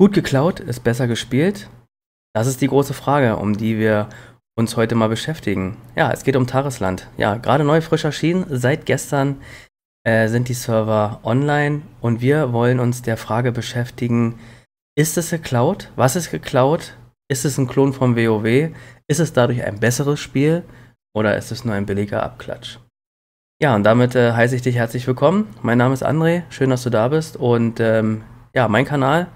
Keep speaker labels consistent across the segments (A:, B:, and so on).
A: Gut geklaut ist besser gespielt? Das ist die große Frage, um die wir uns heute mal beschäftigen. Ja, es geht um Taresland. Ja, gerade neu frisch erschienen. Seit gestern äh, sind die Server online und wir wollen uns der Frage beschäftigen, ist es geklaut? Was ist geklaut? Ist es ein Klon vom WoW? Ist es dadurch ein besseres Spiel oder ist es nur ein billiger Abklatsch? Ja, und damit äh, heiße ich dich herzlich willkommen. Mein Name ist André, schön, dass du da bist und ähm, ja, mein Kanal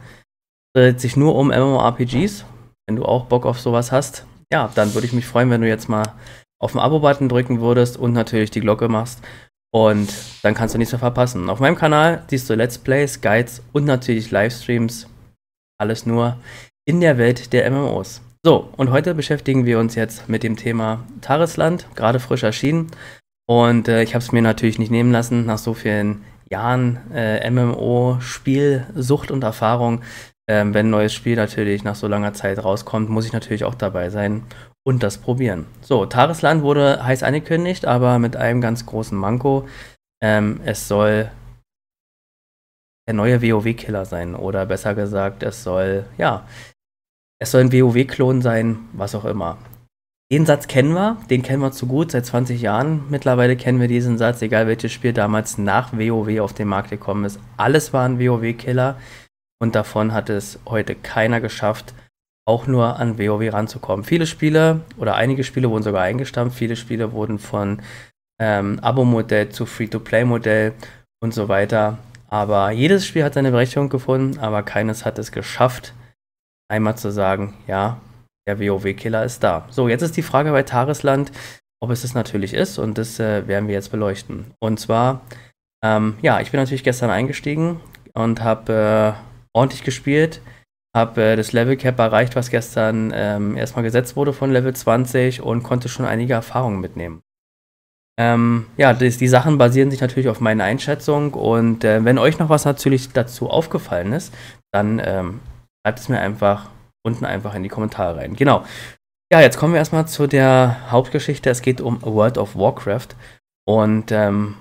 A: dreht sich nur um MMORPGs. Wenn du auch Bock auf sowas hast, ja, dann würde ich mich freuen, wenn du jetzt mal auf den Abo-Button drücken würdest und natürlich die Glocke machst. Und dann kannst du nichts mehr verpassen. Auf meinem Kanal siehst du Let's Plays, Guides und natürlich Livestreams. Alles nur in der Welt der MMOs. So, und heute beschäftigen wir uns jetzt mit dem Thema Taresland, gerade frisch erschienen. Und äh, ich habe es mir natürlich nicht nehmen lassen, nach so vielen Jahren äh, MMO-Spielsucht und Erfahrung, ähm, wenn ein neues Spiel natürlich nach so langer Zeit rauskommt, muss ich natürlich auch dabei sein und das probieren. So, Taresland wurde heiß angekündigt, aber mit einem ganz großen Manko. Ähm, es soll der neue WoW-Killer sein oder besser gesagt, es soll, ja, es soll ein WoW-Klon sein, was auch immer. Den Satz kennen wir, den kennen wir zu gut, seit 20 Jahren. Mittlerweile kennen wir diesen Satz, egal welches Spiel damals nach WoW auf den Markt gekommen ist. Alles war ein WoW-Killer. Und davon hat es heute keiner geschafft, auch nur an WoW ranzukommen. Viele Spiele oder einige Spiele wurden sogar eingestampft, viele Spiele wurden von ähm, Abo-Modell zu Free-to-Play-Modell und so weiter. Aber jedes Spiel hat seine Berechtigung gefunden, aber keines hat es geschafft, einmal zu sagen, ja, der WoW-Killer ist da. So, jetzt ist die Frage bei Taresland, ob es das natürlich ist und das äh, werden wir jetzt beleuchten. Und zwar, ähm, ja, ich bin natürlich gestern eingestiegen und habe äh, ordentlich gespielt. Habe äh, das Level Cap erreicht, was gestern ähm, erstmal gesetzt wurde von Level 20 und konnte schon einige Erfahrungen mitnehmen. Ähm, ja, das, die Sachen basieren sich natürlich auf meine Einschätzung und äh, wenn euch noch was natürlich dazu aufgefallen ist, dann ähm, schreibt es mir einfach unten einfach in die Kommentare rein. Genau. Ja, jetzt kommen wir erstmal zu der Hauptgeschichte. Es geht um World of Warcraft und ähm,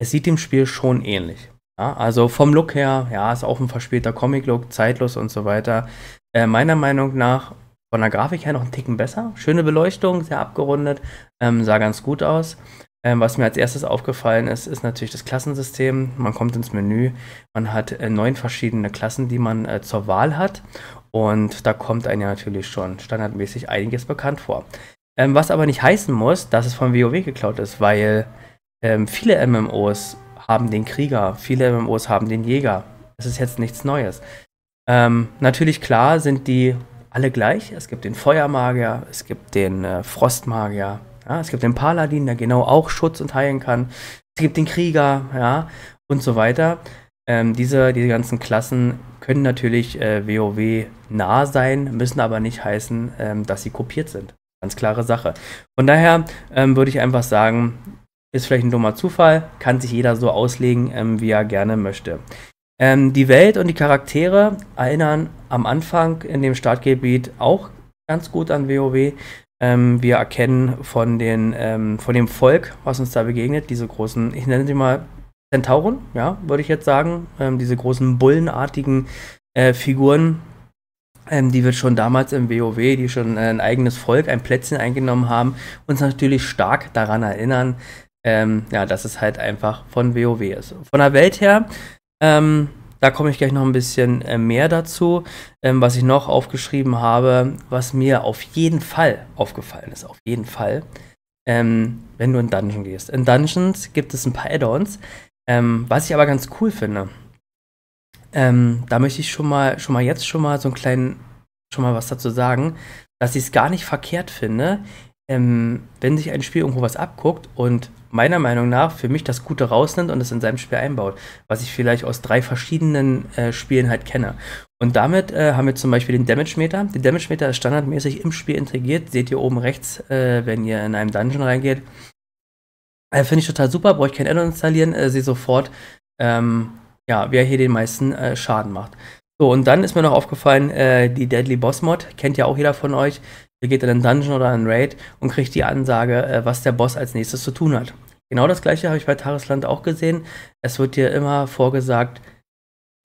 A: es sieht dem Spiel schon ähnlich. Ja, also vom Look her, ja, ist auch ein verspielter Comic-Look, zeitlos und so weiter. Äh, meiner Meinung nach von der Grafik her noch ein Ticken besser. Schöne Beleuchtung, sehr abgerundet, ähm, sah ganz gut aus. Ähm, was mir als erstes aufgefallen ist, ist natürlich das Klassensystem. Man kommt ins Menü, man hat äh, neun verschiedene Klassen, die man äh, zur Wahl hat. Und da kommt einem ja natürlich schon standardmäßig einiges bekannt vor. Ähm, was aber nicht heißen muss, dass es von WoW geklaut ist, weil ähm, viele MMOs haben den Krieger, viele MMOs haben den Jäger. Das ist jetzt nichts Neues. Ähm, natürlich, klar, sind die alle gleich. Es gibt den Feuermagier, es gibt den äh, Frostmagier, ja, es gibt den Paladin, der genau auch Schutz und heilen kann. Es gibt den Krieger, ja, und so weiter. Ähm, diese, diese ganzen Klassen können natürlich äh, WoW nah sein, müssen aber nicht heißen, ähm, dass sie kopiert sind. Ganz klare Sache. Von daher ähm, würde ich einfach sagen, ist vielleicht ein dummer Zufall, kann sich jeder so auslegen, ähm, wie er gerne möchte. Ähm, die Welt und die Charaktere erinnern am Anfang in dem Startgebiet auch ganz gut an WoW. Ähm, wir erkennen von, den, ähm, von dem Volk, was uns da begegnet, diese großen, ich nenne sie mal Zentauren, ja, würde ich jetzt sagen, ähm, diese großen bullenartigen äh, Figuren, ähm, die wir schon damals im WoW, die schon äh, ein eigenes Volk, ein Plätzchen eingenommen haben, uns natürlich stark daran erinnern, ähm, ja, dass es halt einfach von WoW ist. Von der Welt her, ähm, da komme ich gleich noch ein bisschen äh, mehr dazu, ähm, was ich noch aufgeschrieben habe, was mir auf jeden Fall aufgefallen ist, auf jeden Fall, ähm, wenn du in Dungeon gehst. In Dungeons gibt es ein paar Add-ons, ähm, was ich aber ganz cool finde. Ähm, da möchte ich schon mal, schon mal jetzt schon mal so einen kleinen, schon mal was dazu sagen, dass ich es gar nicht verkehrt finde, wenn sich ein Spiel irgendwo was abguckt und meiner Meinung nach für mich das Gute rausnimmt und es in seinem Spiel einbaut, was ich vielleicht aus drei verschiedenen äh, Spielen halt kenne. Und damit äh, haben wir zum Beispiel den Damage Meter. Der Damage Meter ist standardmäßig im Spiel integriert. Seht ihr oben rechts, äh, wenn ihr in einem Dungeon reingeht. Äh, finde ich total super, brauche ich kein Addon installieren, äh, sehe sofort, ähm, ja, wer hier den meisten äh, Schaden macht. So, und dann ist mir noch aufgefallen, äh, die Deadly Boss Mod, kennt ja auch jeder von euch. Ihr geht in einen Dungeon oder einen Raid und kriegt die Ansage, äh, was der Boss als nächstes zu tun hat. Genau das gleiche habe ich bei Tarisland auch gesehen. Es wird dir immer vorgesagt,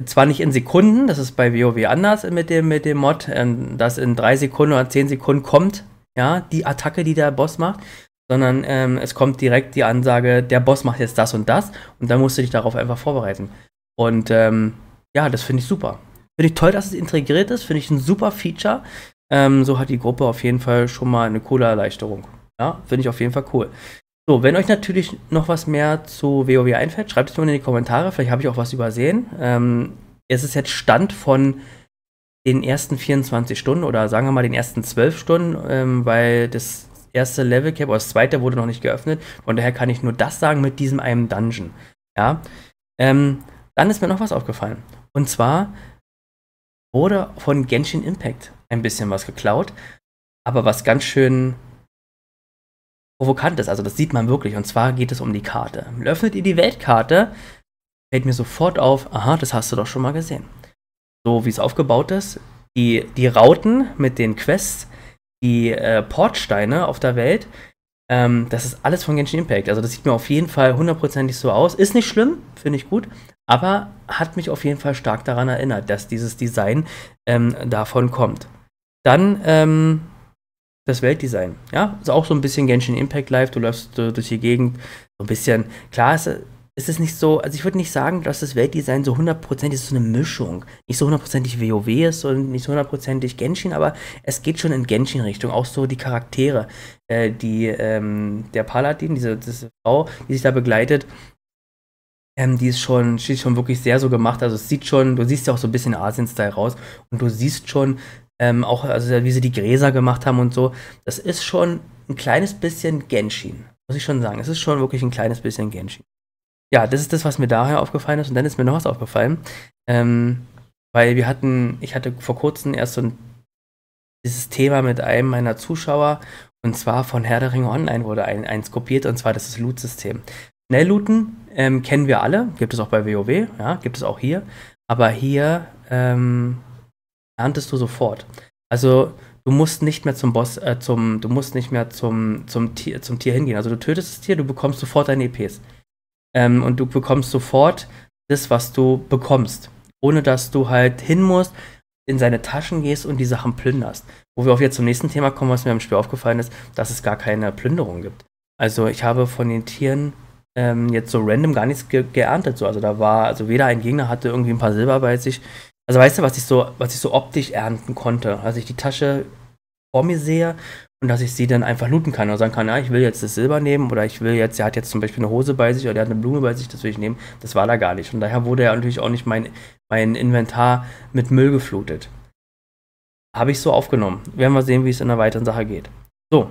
A: zwar nicht in Sekunden, das ist bei WoW anders mit dem, mit dem Mod, ähm, dass in drei Sekunden oder zehn Sekunden kommt, ja, die Attacke, die der Boss macht, sondern ähm, es kommt direkt die Ansage, der Boss macht jetzt das und das und dann musst du dich darauf einfach vorbereiten. Und ähm, ja, das finde ich super. Finde ich toll, dass es integriert ist, finde ich ein super Feature. Ähm, so hat die Gruppe auf jeden Fall schon mal eine coole Erleichterung. Ja, finde ich auf jeden Fall cool. So, wenn euch natürlich noch was mehr zu WoW einfällt, schreibt es mir in die Kommentare. Vielleicht habe ich auch was übersehen. Ähm, es ist jetzt Stand von den ersten 24 Stunden oder sagen wir mal den ersten 12 Stunden, ähm, weil das erste Level Cap oder das zweite wurde noch nicht geöffnet. Von daher kann ich nur das sagen mit diesem einen Dungeon. Ja. Ähm, dann ist mir noch was aufgefallen. Und zwar wurde von Genshin Impact ein bisschen was geklaut, aber was ganz schön provokant ist. Also das sieht man wirklich. Und zwar geht es um die Karte. Öffnet ihr die Weltkarte, fällt mir sofort auf, aha, das hast du doch schon mal gesehen. So wie es aufgebaut ist, die, die Rauten mit den Quests, die äh, Portsteine auf der Welt, ähm, das ist alles von Genshin Impact. Also das sieht mir auf jeden Fall hundertprozentig so aus. Ist nicht schlimm, finde ich gut, aber hat mich auf jeden Fall stark daran erinnert, dass dieses Design ähm, davon kommt. Dann ähm, das Weltdesign. Ja, ist auch so ein bisschen Genshin Impact Live. Du läufst du, durch die Gegend, so ein bisschen. Klar, es, es ist nicht so, also ich würde nicht sagen, dass das Weltdesign so hundertprozentig ist, so eine Mischung. Nicht so hundertprozentig WoW ist und nicht so hundertprozentig Genshin, aber es geht schon in Genshin-Richtung. Auch so die Charaktere, äh, die, ähm, der Paladin, diese, diese Frau, die sich da begleitet, ähm, die ist schon, die ist schon wirklich sehr so gemacht. Also es sieht schon, du siehst ja auch so ein bisschen Asien-Style raus und du siehst schon, ähm, auch also wie sie die Gräser gemacht haben und so. Das ist schon ein kleines bisschen Genshin, muss ich schon sagen. Es ist schon wirklich ein kleines bisschen Genshin. Ja, das ist das, was mir daher aufgefallen ist. Und dann ist mir noch was aufgefallen. Ähm, weil wir hatten, ich hatte vor kurzem erst so ein, dieses Thema mit einem meiner Zuschauer. Und zwar von Herr der Ringe Online wurde ein, eins kopiert. Und zwar das ist Loot-System. Schnell looten ähm, kennen wir alle. Gibt es auch bei WoW. Ja, gibt es auch hier. Aber hier ähm, erntest du sofort. Also du musst nicht mehr zum Boss, äh, zum, du musst nicht mehr zum, zum, Tier, zum Tier hingehen. Also du tötest das Tier, du bekommst sofort deine EPs. Ähm, und du bekommst sofort das, was du bekommst. Ohne dass du halt hin musst, in seine Taschen gehst und die Sachen plünderst. Wo wir auch wieder zum nächsten Thema kommen, was mir im Spiel aufgefallen ist, dass es gar keine Plünderung gibt. Also ich habe von den Tieren ähm, jetzt so random gar nichts ge geerntet. So. Also da war, also weder ein Gegner hatte irgendwie ein paar Silber bei sich, also weißt du, was ich so, was ich so optisch ernten konnte, als ich die Tasche vor mir sehe und dass ich sie dann einfach looten kann und sagen kann, ja, ich will jetzt das Silber nehmen oder ich will jetzt, er hat jetzt zum Beispiel eine Hose bei sich oder er hat eine Blume bei sich, das will ich nehmen. Das war da gar nicht. Und daher wurde ja natürlich auch nicht mein, mein Inventar mit Müll geflutet. Habe ich so aufgenommen. Werden wir sehen, wie es in der weiteren Sache geht. So.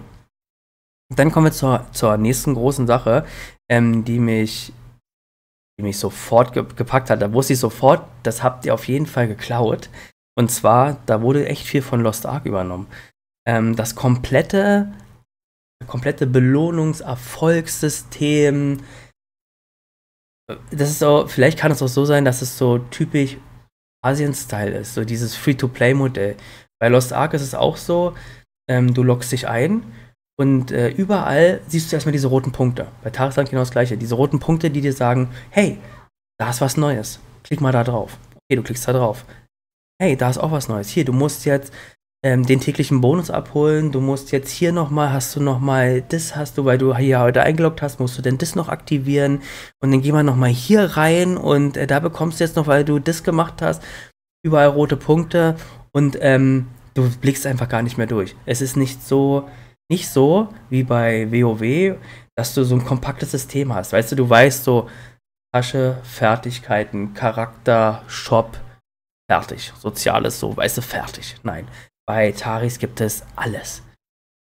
A: Dann kommen wir zur, zur nächsten großen Sache, ähm, die mich die mich sofort ge gepackt hat. Da wusste ich sofort, das habt ihr auf jeden Fall geklaut. Und zwar, da wurde echt viel von Lost Ark übernommen. Ähm, das komplette, komplette Belohnungserfolgssystem. Äh, das ist auch, vielleicht kann es auch so sein, dass es so typisch Asien-Style ist, so dieses Free-to-Play-Modell. Bei Lost Ark ist es auch so, ähm, du loggst dich ein und äh, überall siehst du erstmal diese roten Punkte. Bei Tagesland genau das gleiche. Diese roten Punkte, die dir sagen, hey, da ist was Neues. Klick mal da drauf. Okay, du klickst da drauf. Hey, da ist auch was Neues. Hier, du musst jetzt ähm, den täglichen Bonus abholen. Du musst jetzt hier nochmal, hast du nochmal, das hast du, weil du hier heute eingeloggt hast, musst du denn das noch aktivieren. Und dann geh mal nochmal hier rein und äh, da bekommst du jetzt noch, weil du das gemacht hast, überall rote Punkte. Und ähm, du blickst einfach gar nicht mehr durch. Es ist nicht so nicht so wie bei WoW, dass du so ein kompaktes System hast. Weißt du, du weißt so Tasche, Fertigkeiten, Charakter, Shop, fertig. Soziales so, weißt du, fertig. Nein, bei Taris gibt es alles.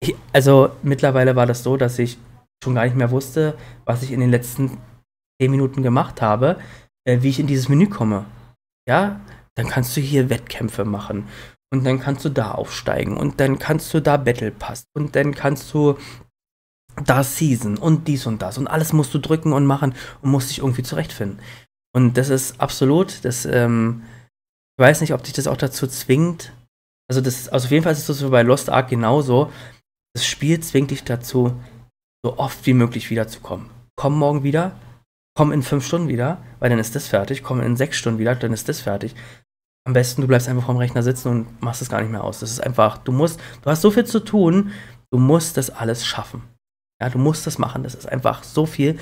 A: Ich, also mittlerweile war das so, dass ich schon gar nicht mehr wusste, was ich in den letzten 10 Minuten gemacht habe, äh, wie ich in dieses Menü komme. Ja, dann kannst du hier Wettkämpfe machen. Und dann kannst du da aufsteigen und dann kannst du da Battle Pass und dann kannst du da Season und dies und das und alles musst du drücken und machen und musst dich irgendwie zurechtfinden. Und das ist absolut, das, ähm, ich weiß nicht, ob dich das auch dazu zwingt. Also, das, also auf jeden Fall ist das so bei Lost Ark genauso. Das Spiel zwingt dich dazu, so oft wie möglich wiederzukommen. Komm morgen wieder, komm in fünf Stunden wieder, weil dann ist das fertig, komm in sechs Stunden wieder, dann ist das fertig am besten, du bleibst einfach vorm Rechner sitzen und machst es gar nicht mehr aus. Das ist einfach, du musst, du hast so viel zu tun, du musst das alles schaffen. Ja, du musst das machen. Das ist einfach so viel.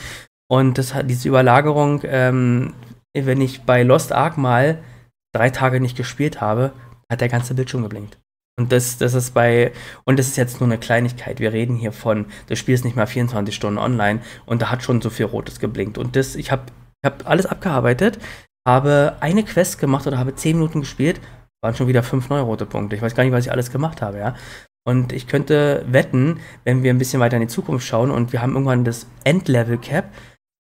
A: Und das hat diese Überlagerung, ähm, wenn ich bei Lost Ark mal drei Tage nicht gespielt habe, hat der ganze Bildschirm geblinkt. Und das, das ist bei, und das ist jetzt nur eine Kleinigkeit. Wir reden hier von, das Spiel ist nicht mal 24 Stunden online und da hat schon so viel Rotes geblinkt. Und das, ich habe ich hab alles abgearbeitet, habe eine Quest gemacht oder habe 10 Minuten gespielt, waren schon wieder 5 neue rote Punkte. Ich weiß gar nicht, was ich alles gemacht habe, ja. Und ich könnte wetten, wenn wir ein bisschen weiter in die Zukunft schauen und wir haben irgendwann das Endlevel-Cap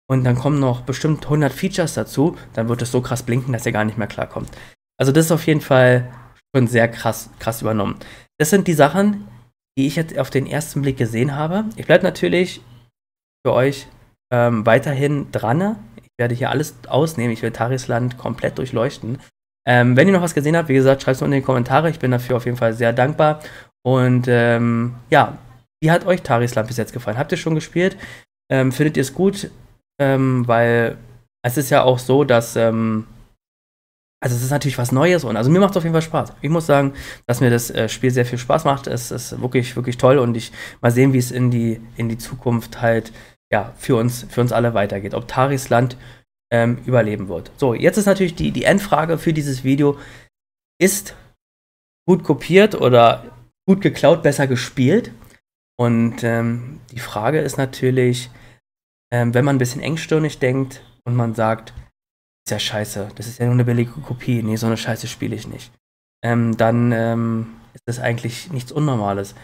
A: und dann kommen noch bestimmt 100 Features dazu, dann wird es so krass blinken, dass ihr gar nicht mehr klarkommt. Also das ist auf jeden Fall schon sehr krass, krass übernommen. Das sind die Sachen, die ich jetzt auf den ersten Blick gesehen habe. Ich bleibe natürlich für euch ähm, weiterhin dran werde hier alles ausnehmen. Ich will Tarisland komplett durchleuchten. Ähm, wenn ihr noch was gesehen habt, wie gesagt, schreibt es unten in die Kommentare. Ich bin dafür auf jeden Fall sehr dankbar. Und ähm, ja, wie hat euch Tarisland bis jetzt gefallen? Habt ihr schon gespielt? Ähm, findet ihr es gut? Ähm, weil es ist ja auch so, dass. Ähm, also es ist natürlich was Neues und also mir macht es auf jeden Fall Spaß. Ich muss sagen, dass mir das äh, Spiel sehr viel Spaß macht. Es ist wirklich, wirklich toll und ich mal sehen, wie es in die, in die Zukunft halt ja, für uns, für uns alle weitergeht, ob Taris Land ähm, überleben wird. So, jetzt ist natürlich die, die Endfrage für dieses Video, ist gut kopiert oder gut geklaut besser gespielt? Und ähm, die Frage ist natürlich, ähm, wenn man ein bisschen engstirnig denkt und man sagt, ist ja scheiße, das ist ja nur eine billige Kopie, nee, so eine Scheiße spiele ich nicht, ähm, dann ähm, ist das eigentlich nichts Unnormales.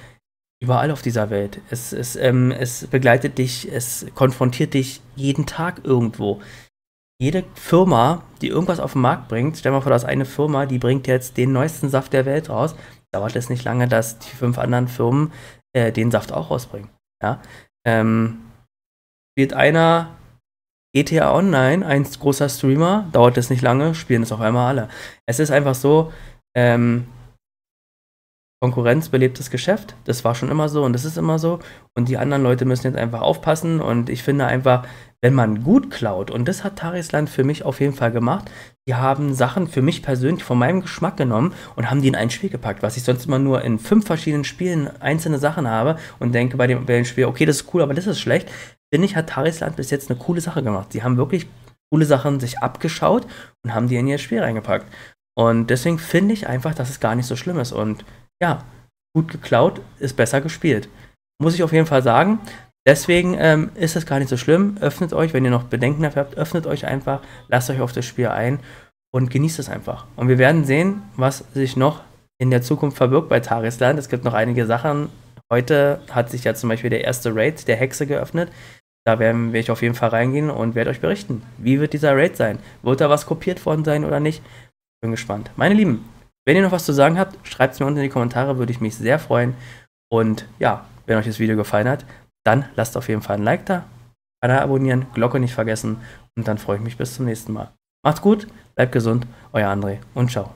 A: Überall auf dieser Welt. Es, es, ähm, es begleitet dich, es konfrontiert dich jeden Tag irgendwo. Jede Firma, die irgendwas auf den Markt bringt, stell mal vor, da eine Firma, die bringt jetzt den neuesten Saft der Welt raus. Dauert es nicht lange, dass die fünf anderen Firmen äh, den Saft auch rausbringen. Ja? Ähm, spielt einer GTA Online, ein großer Streamer, dauert es nicht lange, spielen es auf einmal alle. Es ist einfach so, ähm, Konkurrenz belebt das Geschäft. Das war schon immer so und das ist immer so. Und die anderen Leute müssen jetzt einfach aufpassen. Und ich finde einfach, wenn man gut klaut, und das hat Tarisland für mich auf jeden Fall gemacht, die haben Sachen für mich persönlich von meinem Geschmack genommen und haben die in ein Spiel gepackt, was ich sonst immer nur in fünf verschiedenen Spielen einzelne Sachen habe und denke bei dem, bei dem Spiel, okay, das ist cool, aber das ist schlecht. Finde ich, hat Tarisland bis jetzt eine coole Sache gemacht. Sie haben wirklich coole Sachen sich abgeschaut und haben die in ihr Spiel reingepackt. Und deswegen finde ich einfach, dass es gar nicht so schlimm ist. Und ja, gut geklaut, ist besser gespielt. Muss ich auf jeden Fall sagen. Deswegen ähm, ist es gar nicht so schlimm. Öffnet euch, wenn ihr noch Bedenken dafür habt, öffnet euch einfach, lasst euch auf das Spiel ein und genießt es einfach. Und wir werden sehen, was sich noch in der Zukunft verbirgt bei Tarisland. Es gibt noch einige Sachen. Heute hat sich ja zum Beispiel der erste Raid der Hexe geöffnet. Da werden wir ich auf jeden Fall reingehen und werde euch berichten. Wie wird dieser Raid sein? Wird da was kopiert worden sein oder nicht? Bin gespannt. Meine Lieben, wenn ihr noch was zu sagen habt, schreibt es mir unten in die Kommentare, würde ich mich sehr freuen. Und ja, wenn euch das Video gefallen hat, dann lasst auf jeden Fall ein Like da, Kanal abonnieren, Glocke nicht vergessen und dann freue ich mich bis zum nächsten Mal. Macht's gut, bleibt gesund, euer André und ciao.